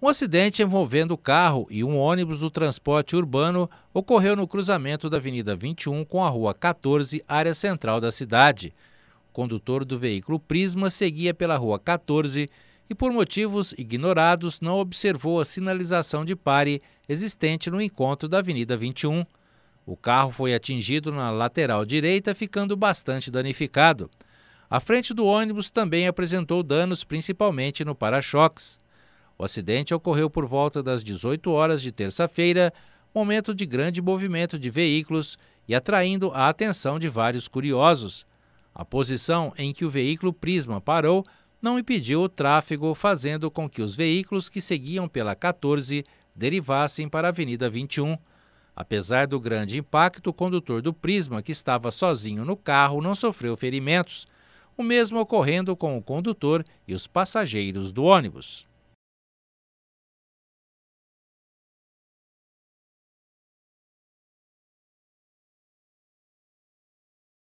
Um acidente envolvendo o carro e um ônibus do transporte urbano ocorreu no cruzamento da Avenida 21 com a Rua 14, área central da cidade. O condutor do veículo Prisma seguia pela Rua 14 e, por motivos ignorados, não observou a sinalização de pare existente no encontro da Avenida 21. O carro foi atingido na lateral direita, ficando bastante danificado. A frente do ônibus também apresentou danos, principalmente no para-choques. O acidente ocorreu por volta das 18 horas de terça-feira, momento de grande movimento de veículos e atraindo a atenção de vários curiosos. A posição em que o veículo Prisma parou não impediu o tráfego, fazendo com que os veículos que seguiam pela 14 derivassem para a Avenida 21. Apesar do grande impacto, o condutor do Prisma, que estava sozinho no carro, não sofreu ferimentos, o mesmo ocorrendo com o condutor e os passageiros do ônibus.